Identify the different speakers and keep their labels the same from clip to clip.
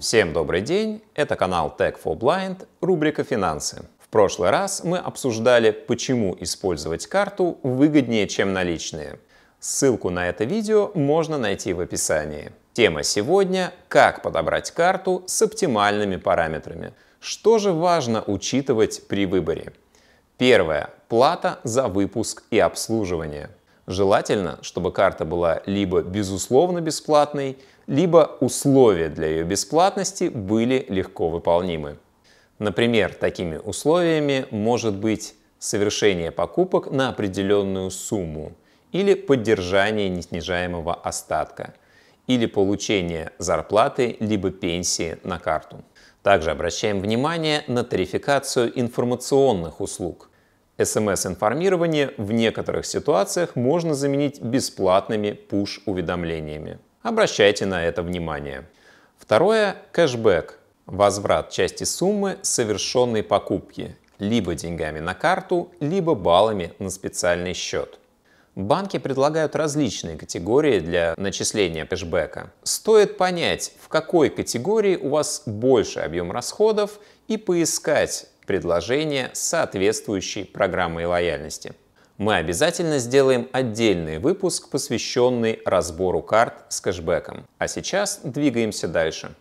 Speaker 1: Всем добрый день, это канал Tech for Blind, рубрика «Финансы». В прошлый раз мы обсуждали, почему использовать карту выгоднее, чем наличные. Ссылку на это видео можно найти в описании. Тема сегодня – как подобрать карту с оптимальными параметрами. Что же важно учитывать при выборе? Первое – плата за выпуск и обслуживание – Желательно, чтобы карта была либо безусловно бесплатной, либо условия для ее бесплатности были легко выполнимы. Например, такими условиями может быть совершение покупок на определенную сумму или поддержание неснижаемого остатка или получение зарплаты либо пенсии на карту. Также обращаем внимание на тарификацию информационных услуг. СМС-информирование в некоторых ситуациях можно заменить бесплатными пуш-уведомлениями. Обращайте на это внимание. Второе – кэшбэк – возврат части суммы совершенной покупки либо деньгами на карту, либо баллами на специальный счет. Банки предлагают различные категории для начисления кэшбэка. Стоит понять, в какой категории у вас больше объем расходов и поискать предложение с соответствующей программой лояльности. Мы обязательно сделаем отдельный выпуск, посвященный разбору карт с кэшбэком. А сейчас двигаемся дальше.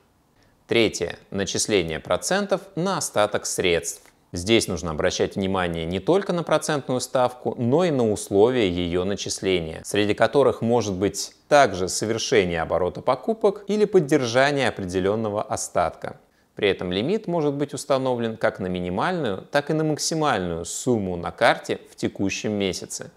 Speaker 1: Третье. Начисление процентов на остаток средств. Здесь нужно обращать внимание не только на процентную ставку, но и на условия ее начисления, среди которых может быть также совершение оборота покупок или поддержание определенного остатка. При этом лимит может быть установлен как на минимальную, так и на максимальную сумму на карте в текущем месяце.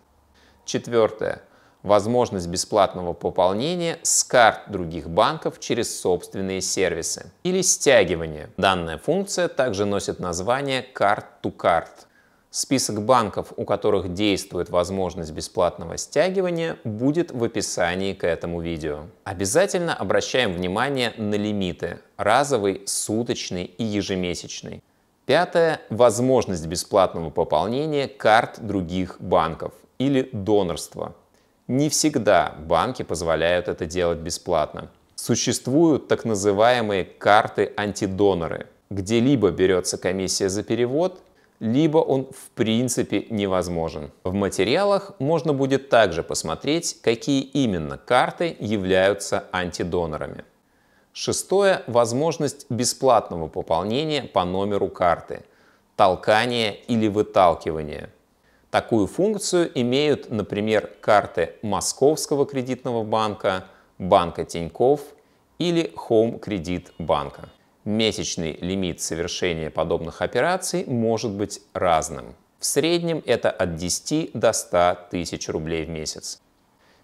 Speaker 1: Четвертое. Возможность бесплатного пополнения с карт других банков через собственные сервисы или стягивание. Данная функция также носит название «карт-то-карт». Список банков, у которых действует возможность бесплатного стягивания, будет в описании к этому видео. Обязательно обращаем внимание на лимиты – разовый, суточный и ежемесячный. Пятое – возможность бесплатного пополнения карт других банков или донорства. Не всегда банки позволяют это делать бесплатно. Существуют так называемые карты-антидоноры, где либо берется комиссия за перевод, либо он в принципе невозможен. В материалах можно будет также посмотреть, какие именно карты являются антидонорами. Шестое – возможность бесплатного пополнения по номеру карты, Толкание или выталкивание. Такую функцию имеют, например, карты Московского кредитного банка, Банка Тиньков или Home Кредит Банка. Месячный лимит совершения подобных операций может быть разным. В среднем это от 10 до 100 тысяч рублей в месяц.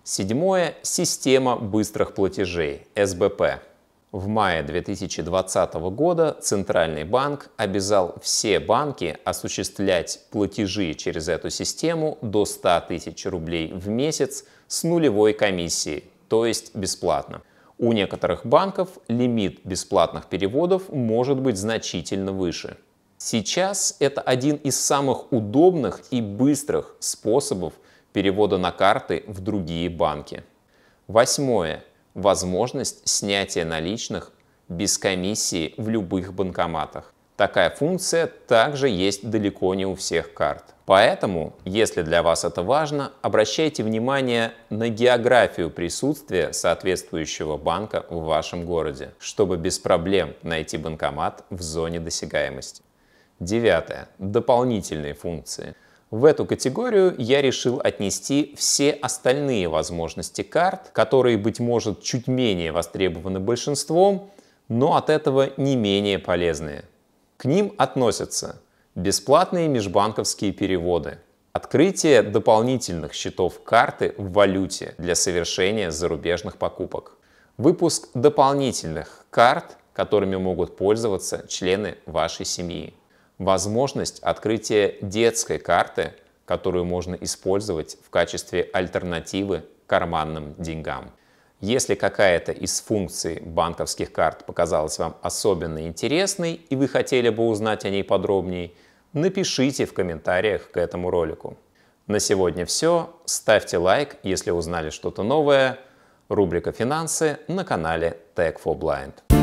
Speaker 1: Седьмое – система быстрых платежей, СБП. В мае 2020 года Центральный банк обязал все банки осуществлять платежи через эту систему до 100 тысяч рублей в месяц с нулевой комиссией, то есть бесплатно. У некоторых банков лимит бесплатных переводов может быть значительно выше. Сейчас это один из самых удобных и быстрых способов перевода на карты в другие банки. Восьмое. Возможность снятия наличных без комиссии в любых банкоматах. Такая функция также есть далеко не у всех карт. Поэтому, если для вас это важно, обращайте внимание на географию присутствия соответствующего банка в вашем городе, чтобы без проблем найти банкомат в зоне досягаемости. Девятое. Дополнительные функции. В эту категорию я решил отнести все остальные возможности карт, которые, быть может, чуть менее востребованы большинством, но от этого не менее полезные. К ним относятся бесплатные межбанковские переводы, открытие дополнительных счетов карты в валюте для совершения зарубежных покупок, выпуск дополнительных карт, которыми могут пользоваться члены вашей семьи, возможность открытия детской карты, которую можно использовать в качестве альтернативы карманным деньгам. Если какая-то из функций банковских карт показалась вам особенно интересной и вы хотели бы узнать о ней подробнее, напишите в комментариях к этому ролику. На сегодня все. Ставьте лайк, если узнали что-то новое. Рубрика «Финансы» на канале Tech for Blind.